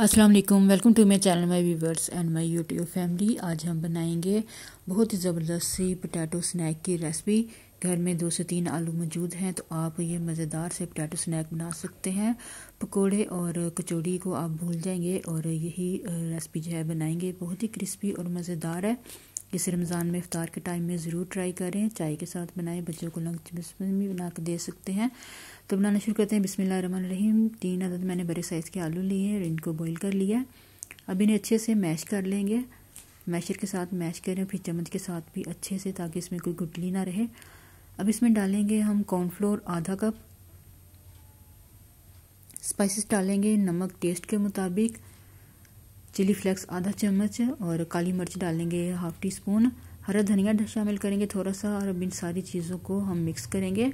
अस्सलाम वालेकुम welcome to my channel my viewers and my YouTube family आज हम बनाएंगे बहुत ही ज़बरदस्त सी पोटैटो स्नैक की रेसिपी घर में दो से तीन आलू मौजूद हैं तो आप ये मज़ेदार से पोटैटो स्नैक बना सकते हैं पकोड़े और कचौड़ी को आप भूल जाएंगे और यही रेसिपी जो है बनाएंगे बहुत ही क्रिस्पी और मज़ेदार है इस रमज़ान में इफ़ार के टाइम में ज़रूर ट्राई करें चाय के साथ बनाएं बच्चों को लंच बिस्मिल भी बना के दे सकते हैं तो बनाना शुरू करते हैं बिसमिल्ल रहीम तीन अदद मैंने बड़े साइज़ के आलू लिए और इनको बॉईल कर लिया है अब इन्हें अच्छे से मैश कर लेंगे मैशर के साथ मैश करें फिर चम्मच के साथ भी अच्छे से ताकि इसमें कोई गुटली ना रहे अब इसमें डालेंगे हम कॉर्नफ्लोर आधा कप स्पाइसिस डालेंगे नमक टेस्ट के मुताबिक चिली फ्लेक्स आधा चम्मच और काली मिर्च डालेंगे हाफ टी स्पून हरा धनिया शामिल करेंगे थोड़ा सा और अब इन सारी चीज़ों को हम मिक्स करेंगे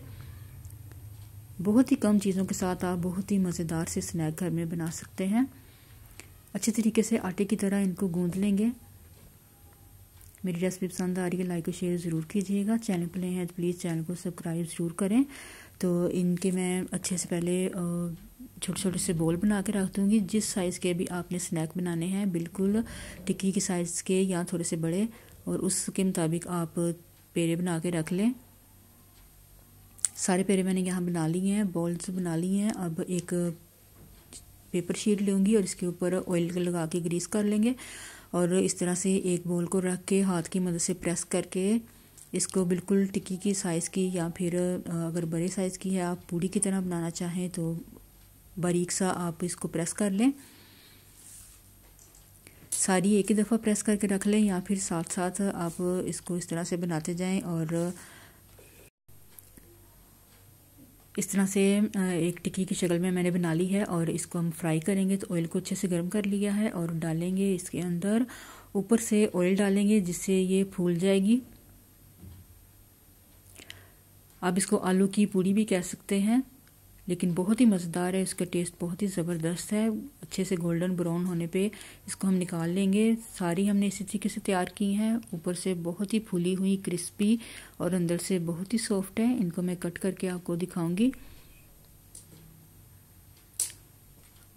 बहुत ही कम चीज़ों के साथ आप बहुत ही मज़ेदार से स्नैक घर में बना सकते हैं अच्छे तरीके से आटे की तरह इनको गूंद लेंगे मेरी रेसिपी पसंद आ रही है लाइक और शेयर ज़रूर कीजिएगा चैनल पर नए हैं तो प्लीज़ चैनल को सब्सक्राइब ज़रूर करें तो इनके मैं अच्छे से पहले छोटे छोटे से बोल बना के रख दूँगी जिस साइज़ के भी आपने स्नैक बनाने हैं बिल्कुल टिक्की के साइज़ के या थोड़े से बड़े और उसके मुताबिक आप पेड़े बना के रख लें सारे पेड़े मैंने यहाँ बना लिए हैं बॉल्स बना लिए हैं अब एक पेपर शीट लूँगी और इसके ऊपर ऑयल लगा के ग्रीस कर लेंगे और इस तरह से एक बॉल को रख के हाथ की मदद से प्रेस करके इसको बिल्कुल टिक्की की साइज़ की या फिर अगर बड़े साइज़ की है आप पूड़ी की तरह बनाना चाहें तो बारीक सा आप इसको प्रेस कर लें सारी एक ही दफ़ा प्रेस करके रख लें या फिर साथ साथ आप इसको इस तरह से बनाते जाएं और इस तरह से एक टिक्की की शक्ल में मैंने बना ली है और इसको हम फ्राई करेंगे तो ऑयल को अच्छे से गर्म कर लिया है और डालेंगे इसके अंदर ऊपर से ऑयल डालेंगे जिससे ये फूल जाएगी आप इसको आलू की पूड़ी भी कह सकते हैं लेकिन बहुत ही मज़ेदार है इसका टेस्ट बहुत ही ज़बरदस्त है अच्छे से गोल्डन ब्राउन होने पे इसको हम निकाल लेंगे सारी हमने इसी तरीके से तैयार की हैं ऊपर से बहुत ही फूली हुई क्रिस्पी और अंदर से बहुत ही सॉफ्ट है इनको मैं कट करके आपको दिखाऊंगी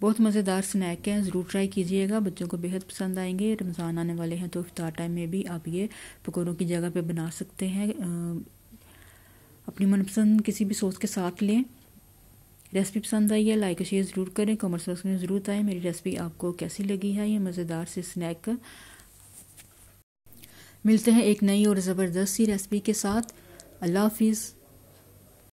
बहुत मज़ेदार स्नैक हैं ज़रूर ट्राई कीजिएगा बच्चों को बेहद पसंद आएंगे रमज़ान आने वाले हैं तो इफ्तार टाइम में भी आप ये पकौड़ों की जगह पर बना सकते हैं अपनी मनपसंद किसी भी सॉस के साथ लें रेसिपी पसंद आई है लाइक शेयर ज़रूर करें कमेंट बॉक्स में ज़रूर आएँ मेरी रेसिपी आपको कैसी लगी है ये मज़ेदार से स्नैक मिलते हैं एक नई और ज़बरदस्त सी रेसिपी के साथ अल्लाह हाफिज़